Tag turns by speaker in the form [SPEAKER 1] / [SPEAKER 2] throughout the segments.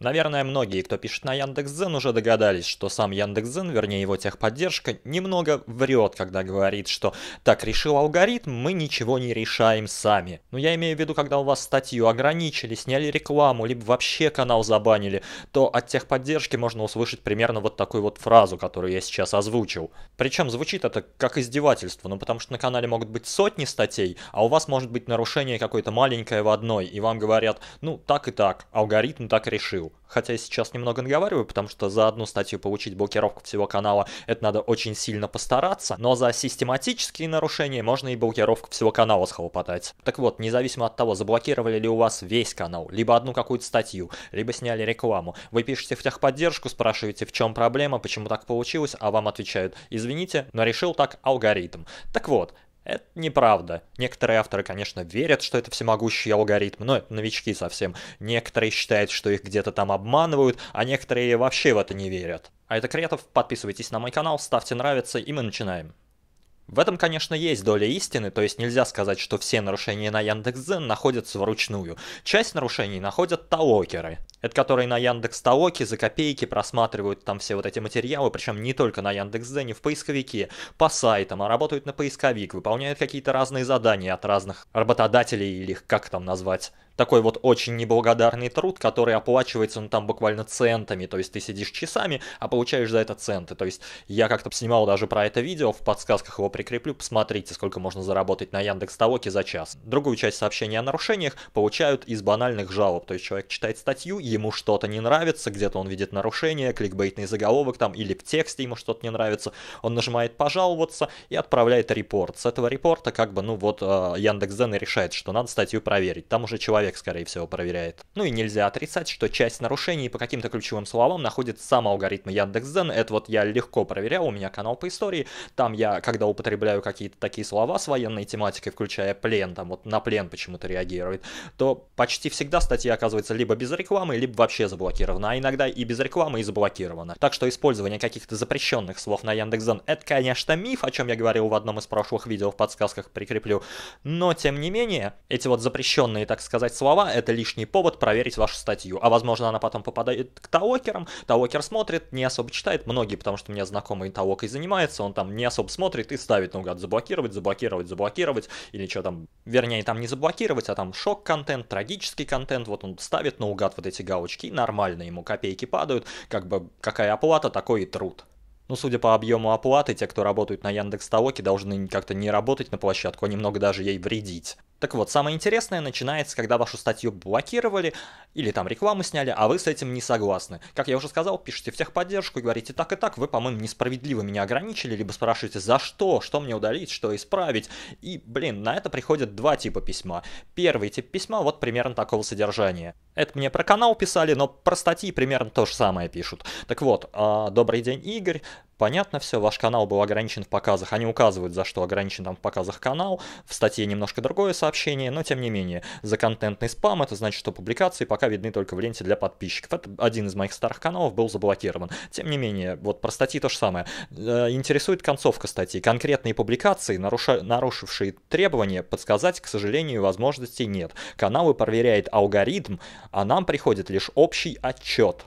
[SPEAKER 1] Наверное, многие, кто пишет на Яндекс.Дзен, уже догадались, что сам Яндекс.Дзен, вернее его техподдержка, немного врет, когда говорит, что «так решил алгоритм, мы ничего не решаем сами». Но я имею в виду, когда у вас статью ограничили, сняли рекламу, либо вообще канал забанили, то от техподдержки можно услышать примерно вот такую вот фразу, которую я сейчас озвучил. Причем звучит это как издевательство, ну потому что на канале могут быть сотни статей, а у вас может быть нарушение какое-то маленькое в одной, и вам говорят «ну так и так, алгоритм так решил». Хотя я сейчас немного наговариваю, потому что за одну статью получить блокировку всего канала, это надо очень сильно постараться, но за систематические нарушения можно и блокировку всего канала схлопотать. Так вот, независимо от того, заблокировали ли у вас весь канал, либо одну какую-то статью, либо сняли рекламу, вы пишете в техподдержку, спрашиваете, в чем проблема, почему так получилось, а вам отвечают, извините, но решил так алгоритм. Так вот, это неправда. Некоторые авторы, конечно, верят, что это всемогущий алгоритм, но это новички совсем. Некоторые считают, что их где-то там обманывают, а некоторые вообще в это не верят. А это Кретов, подписывайтесь на мой канал, ставьте нравится, и мы начинаем. В этом, конечно, есть доля истины, то есть нельзя сказать, что все нарушения на Яндекс.Дзен находятся вручную. Часть нарушений находят талокеры. Это которые на Яндекс Толоке за копейки просматривают там все вот эти материалы, причем не только на Яндекс.Дзене, в поисковике, по сайтам, а работают на поисковик, выполняют какие-то разные задания от разных работодателей или как там назвать, такой вот очень неблагодарный труд, который оплачивается, ну, там буквально центами, то есть ты сидишь часами, а получаешь за это центы, то есть я как-то снимал даже про это видео, в подсказках его прикреплю, посмотрите, сколько можно заработать на Яндекс Толоке за час. Другую часть сообщений о нарушениях получают из банальных жалоб, то есть человек читает статью, ему что-то не нравится, где-то он видит нарушение, кликбейтный заголовок там, или в тексте ему что-то не нравится, он нажимает «пожаловаться» и отправляет репорт. С этого репорта как бы, ну вот, а, Яндекс.Дзен и решает, что надо статью проверить, там уже человек человек, скорее всего, проверяет. Ну и нельзя отрицать, что часть нарушений по каким-то ключевым словам находит сам алгоритм Яндекс.Дзен. Это вот я легко проверял, у меня канал по истории. Там я, когда употребляю какие-то такие слова с военной тематикой, включая плен, там вот на плен почему-то реагирует, то почти всегда статья оказывается либо без рекламы, либо вообще заблокирована. А иногда и без рекламы, и заблокирована. Так что использование каких-то запрещенных слов на Яндекс.Дзен это, конечно, миф, о чем я говорил в одном из прошлых видео в подсказках прикреплю. Но, тем не менее, эти вот запрещенные, так сказать, слова, это лишний повод проверить вашу статью. А возможно, она потом попадает к таокерам, таокер смотрит, не особо читает, многие, потому что у меня знакомый таокой занимается, он там не особо смотрит и ставит наугад заблокировать, заблокировать, заблокировать, или что там, вернее, там не заблокировать, а там шок-контент, трагический контент, вот он ставит наугад вот эти галочки, и нормально ему копейки падают, как бы какая оплата, такой и труд. Ну, судя по объему оплаты, те, кто работают на Яндекс Толоке, должны как-то не работать на площадку, а немного даже ей вредить. Так вот, самое интересное начинается, когда вашу статью блокировали или там рекламу сняли, а вы с этим не согласны. Как я уже сказал, пишите в техподдержку и говорите так и так, вы, по-моему, несправедливо меня ограничили, либо спрашиваете, за что, что мне удалить, что исправить. И, блин, на это приходят два типа письма. Первый тип письма вот примерно такого содержания. Это мне про канал писали, но про статьи примерно то же самое пишут. Так вот, э, добрый день, Игорь, понятно все, ваш канал был ограничен в показах, они указывают, за что ограничен там в показах канал, в статье немножко другое сообщение, но тем не менее, за контентный спам, это значит, что публикации пока видны только в ленте для подписчиков. Это один из моих старых каналов был заблокирован. Тем не менее, вот про статьи то же самое. Э, интересует концовка статьи. Конкретные публикации, наруша... нарушившие требования, подсказать, к сожалению, возможностей нет. Каналы проверяет алгоритм, а нам приходит лишь общий отчет.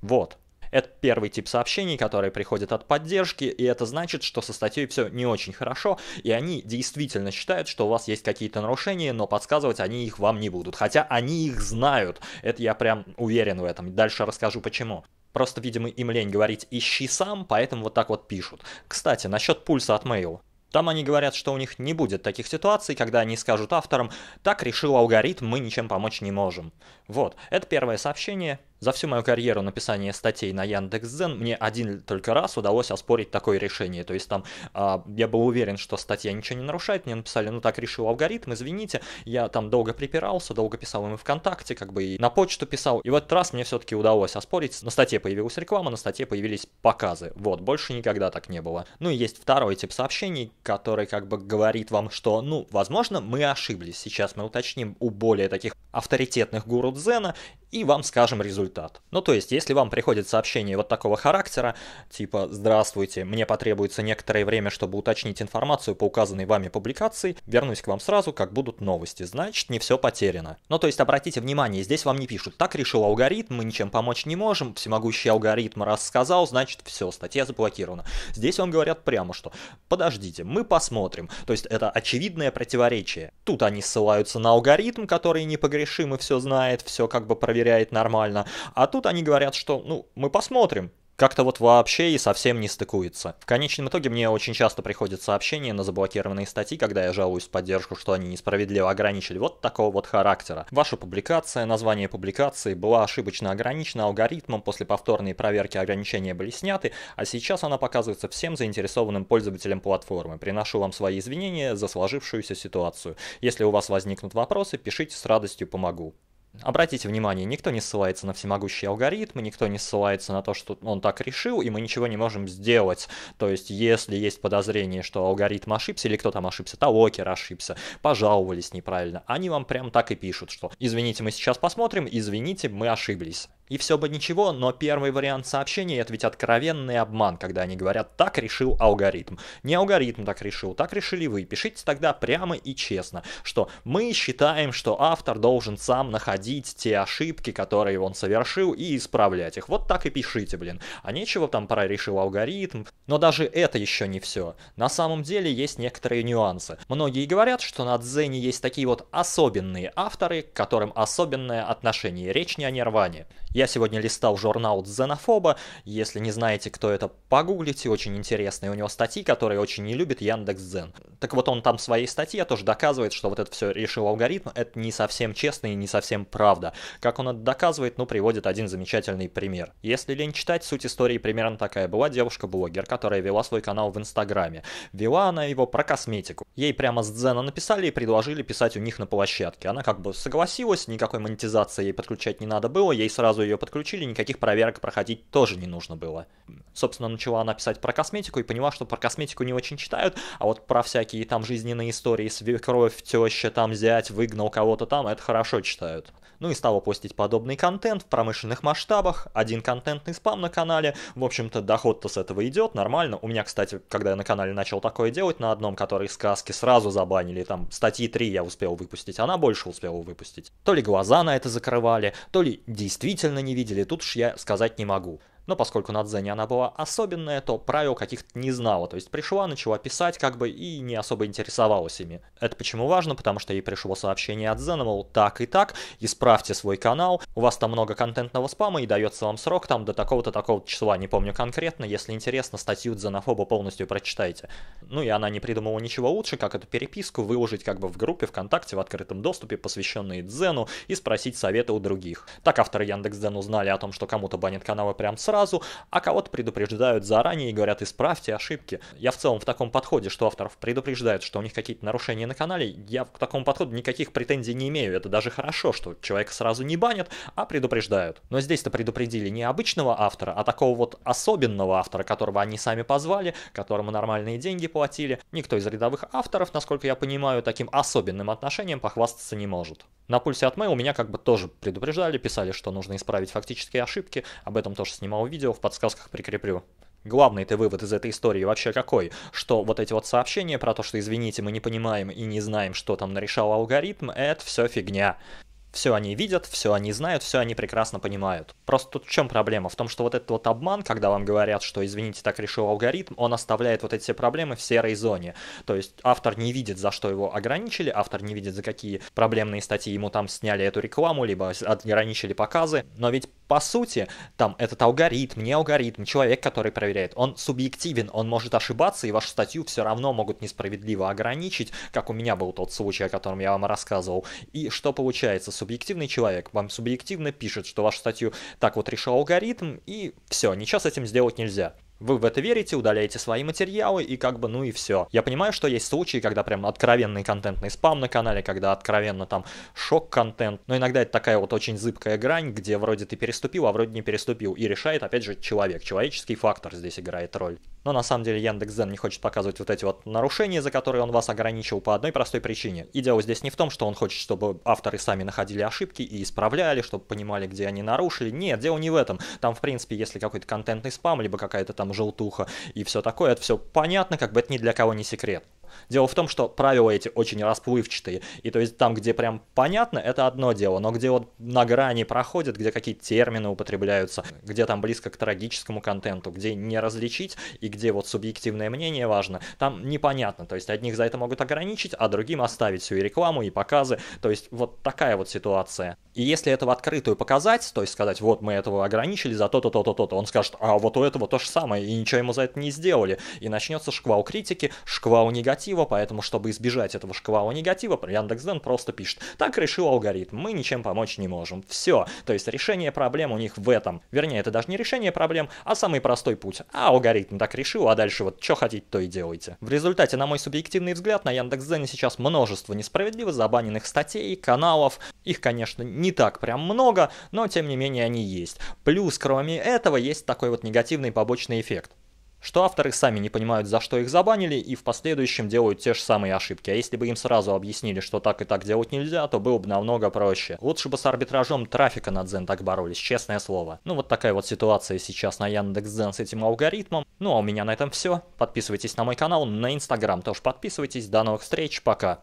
[SPEAKER 1] Вот. Это первый тип сообщений, которые приходят от поддержки, и это значит, что со статьей все не очень хорошо, и они действительно считают, что у вас есть какие-то нарушения, но подсказывать они их вам не будут, хотя они их знают. Это я прям уверен в этом. Дальше расскажу почему. Просто, видимо, им лень говорить «ищи сам», поэтому вот так вот пишут. Кстати, насчет пульса от Mail. Там они говорят, что у них не будет таких ситуаций, когда они скажут авторам «так решил алгоритм, мы ничем помочь не можем». Вот, это первое сообщение, за всю мою карьеру написания статей на Яндекс.Зен мне один только раз удалось оспорить такое решение. То есть там а, я был уверен, что статья ничего не нарушает, мне написали, ну так решил алгоритм, извините, я там долго припирался, долго писал им и ВКонтакте, как бы и на почту писал. И в этот раз мне все-таки удалось оспорить. На статье появилась реклама, на статье появились показы. Вот, больше никогда так не было. Ну и есть второй тип сообщений, который как бы говорит вам, что, ну, возможно, мы ошиблись. Сейчас мы уточним у более таких авторитетных гуру Дзена и вам скажем результат. Ну то есть, если вам приходит сообщение вот такого характера, типа «Здравствуйте, мне потребуется некоторое время, чтобы уточнить информацию по указанной вами публикации, вернусь к вам сразу, как будут новости», значит не все потеряно. Ну то есть, обратите внимание, здесь вам не пишут «Так решил алгоритм, мы ничем помочь не можем, всемогущий алгоритм рассказал, значит все, статья заблокирована». Здесь вам говорят прямо, что «Подождите, мы посмотрим». То есть, это очевидное противоречие. Тут они ссылаются на алгоритм, который непогрешим и все знает, все как бы проверяет проверяет нормально. А тут они говорят, что ну мы посмотрим, как-то вот вообще и совсем не стыкуется. В конечном итоге мне очень часто приходят сообщения на заблокированные статьи, когда я жалуюсь в поддержку, что они несправедливо ограничили вот такого вот характера. Ваша публикация, название публикации была ошибочно ограничена алгоритмом, после повторной проверки ограничения были сняты, а сейчас она показывается всем заинтересованным пользователям платформы. Приношу вам свои извинения за сложившуюся ситуацию. Если у вас возникнут вопросы, пишите, с радостью помогу. Обратите внимание, никто не ссылается на всемогущие алгоритмы, никто не ссылается на то, что он так решил, и мы ничего не можем сделать. То есть, если есть подозрение, что алгоритм ошибся, или кто там ошибся, Талокер ошибся, пожаловались неправильно, они вам прям так и пишут, что «извините, мы сейчас посмотрим, извините, мы ошиблись» и все бы ничего, но первый вариант сообщения это ведь откровенный обман, когда они говорят «так решил алгоритм». Не алгоритм так решил, так решили вы. Пишите тогда прямо и честно, что мы считаем, что автор должен сам находить те ошибки, которые он совершил, и исправлять их. Вот так и пишите, блин. А нечего там про решил алгоритм. Но даже это еще не все. На самом деле есть некоторые нюансы. Многие говорят, что на Дзене есть такие вот особенные авторы, к которым особенное отношение. Речь не о нирване. Я сегодня листал журнал «Дзенофоба». Если не знаете, кто это, погуглите. Очень интересные у него статьи, которые очень не любит Яндекс Зен. Так вот, он там в своей статье а тоже доказывает, что вот это все решил алгоритм. Это не совсем честно и не совсем правда. Как он это доказывает, ну, приводит один замечательный пример. Если лень читать, суть истории примерно такая. Была девушка-блогер, которая вела свой канал в Инстаграме. Вела она его про косметику. Ей прямо с Дзена написали и предложили писать у них на площадке. Она как бы согласилась, никакой монетизации ей подключать не надо было, ей сразу ее подключили, никаких проверок проходить тоже не нужно было. Собственно, начала она писать про косметику и поняла, что про косметику не очень читают, а вот про всякие там жизненные истории, свекровь, теща, там зять, выгнал кого-то там, это хорошо читают ну и стала постить подобный контент в промышленных масштабах, один контентный спам на канале, в общем-то доход-то с этого идет, нормально. У меня, кстати, когда я на канале начал такое делать, на одном, который сказки сразу забанили, там статьи 3 я успел выпустить, она больше успела выпустить. То ли глаза на это закрывали, то ли действительно не видели, тут уж я сказать не могу но поскольку на Дзене она была особенная, то правил каких-то не знала, то есть пришла, начала писать как бы и не особо интересовалась ими. Это почему важно, потому что ей пришло сообщение от Дзена, мол, так и так, исправьте свой канал, у вас там много контентного спама и дается вам срок там до такого-то такого числа, не помню конкретно, если интересно, статью Дзенофоба полностью прочитайте. Ну и она не придумала ничего лучше, как эту переписку выложить как бы в группе ВКонтакте в открытом доступе, посвященной Дзену, и спросить советы у других. Так авторы Яндекс.Дзен узнали о том, что кому-то банят каналы прям сразу, сразу, а кого-то предупреждают заранее и говорят, исправьте ошибки. Я в целом в таком подходе, что авторов предупреждают, что у них какие-то нарушения на канале, я к такому подходу никаких претензий не имею. Это даже хорошо, что человека сразу не банят, а предупреждают. Но здесь-то предупредили не обычного автора, а такого вот особенного автора, которого они сами позвали, которому нормальные деньги платили. Никто из рядовых авторов, насколько я понимаю, таким особенным отношением похвастаться не может на пульсе от у меня как бы тоже предупреждали, писали, что нужно исправить фактические ошибки, об этом тоже снимал видео, в подсказках прикреплю. Главный ты вывод из этой истории вообще какой? Что вот эти вот сообщения про то, что извините, мы не понимаем и не знаем, что там нарешал алгоритм, это все фигня. Все они видят, все они знают, все они прекрасно понимают. Просто тут в чем проблема? В том, что вот этот вот обман, когда вам говорят, что, извините, так решил алгоритм, он оставляет вот эти все проблемы в серой зоне. То есть автор не видит, за что его ограничили, автор не видит, за какие проблемные статьи ему там сняли эту рекламу, либо ограничили показы. Но ведь по сути, там этот алгоритм, не алгоритм, человек, который проверяет, он субъективен, он может ошибаться, и вашу статью все равно могут несправедливо ограничить, как у меня был тот случай, о котором я вам рассказывал. И что получается? Субъективный человек вам субъективно пишет, что вашу статью так вот решил алгоритм, и все, ничего с этим сделать нельзя вы в это верите, удаляете свои материалы и как бы ну и все. Я понимаю, что есть случаи, когда прям откровенный контентный спам на канале, когда откровенно там шок-контент, но иногда это такая вот очень зыбкая грань, где вроде ты переступил, а вроде не переступил, и решает опять же человек, человеческий фактор здесь играет роль. Но на самом деле Яндекс.Зен не хочет показывать вот эти вот нарушения, за которые он вас ограничил по одной простой причине. И дело здесь не в том, что он хочет, чтобы авторы сами находили ошибки и исправляли, чтобы понимали, где они нарушили. Нет, дело не в этом. Там, в принципе, если какой-то контентный спам, либо какая-то там там желтуха и все такое, это все понятно, как бы это ни для кого не секрет. Дело в том, что правила эти очень расплывчатые, и то есть там, где прям понятно, это одно дело, но где вот на грани проходит, где какие-то термины употребляются, где там близко к трагическому контенту, где не различить и где вот субъективное мнение важно, там непонятно, то есть одних за это могут ограничить, а другим оставить всю и рекламу, и показы, то есть вот такая вот ситуация. И если это в открытую показать, то есть сказать, вот мы этого ограничили за то-то, то-то, то-то, он скажет, а вот у этого то же самое, и ничего ему за это не сделали, и начнется шквал критики, шквал негатива, негатива, поэтому, чтобы избежать этого шквала негатива, Яндекс.Ден просто пишет, так решил алгоритм, мы ничем помочь не можем. Все. То есть решение проблем у них в этом. Вернее, это даже не решение проблем, а самый простой путь. А алгоритм так решил, а дальше вот что хотите, то и делайте. В результате, на мой субъективный взгляд, на Яндекс.Дзене сейчас множество несправедливо забаненных статей, каналов. Их, конечно, не так прям много, но тем не менее они есть. Плюс, кроме этого, есть такой вот негативный побочный эффект что авторы сами не понимают, за что их забанили, и в последующем делают те же самые ошибки. А если бы им сразу объяснили, что так и так делать нельзя, то было бы намного проще. Лучше бы с арбитражом трафика на Дзен так боролись, честное слово. Ну вот такая вот ситуация сейчас на Яндекс.Дзен с этим алгоритмом. Ну а у меня на этом все. Подписывайтесь на мой канал, на Инстаграм тоже подписывайтесь. До новых встреч, пока.